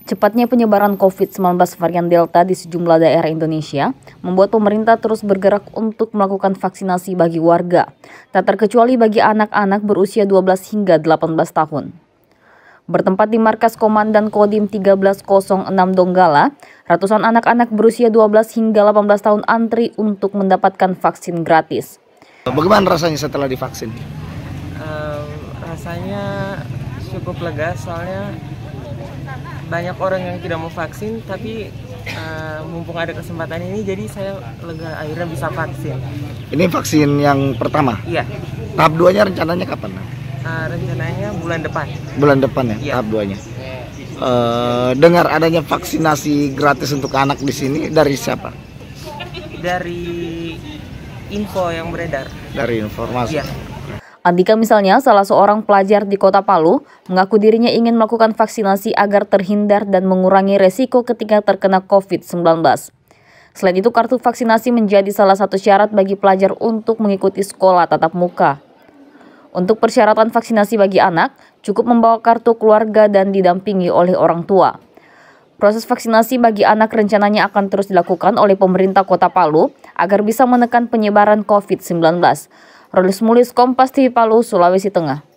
Cepatnya penyebaran COVID-19 varian Delta di sejumlah daerah Indonesia membuat pemerintah terus bergerak untuk melakukan vaksinasi bagi warga, tak terkecuali bagi anak-anak berusia 12 hingga 18 tahun. Bertempat di markas Komandan Kodim 1306 Donggala, ratusan anak-anak berusia 12 hingga 18 tahun antri untuk mendapatkan vaksin gratis. Bagaimana rasanya setelah divaksin? Um, rasanya cukup lega soalnya banyak orang yang tidak mau vaksin tapi uh, mumpung ada kesempatan ini jadi saya lega akhirnya bisa vaksin. Ini vaksin yang pertama? Iya. Tahap duanya rencananya kapan? Uh, rencananya bulan depan. Bulan depan ya, ya. tahap duanya Uh, dengar adanya vaksinasi gratis untuk anak di sini dari siapa? Dari info yang beredar. Dari informasi. ya. Andika misalnya, salah seorang pelajar di kota Palu, mengaku dirinya ingin melakukan vaksinasi agar terhindar dan mengurangi resiko ketika terkena COVID-19. Selain itu, kartu vaksinasi menjadi salah satu syarat bagi pelajar untuk mengikuti sekolah tatap muka. Untuk persyaratan vaksinasi bagi anak, cukup membawa kartu keluarga dan didampingi oleh orang tua. Proses vaksinasi bagi anak rencananya akan terus dilakukan oleh pemerintah Kota Palu agar bisa menekan penyebaran COVID-19. Rolis Mulis Kompas TV Palu, Sulawesi Tengah.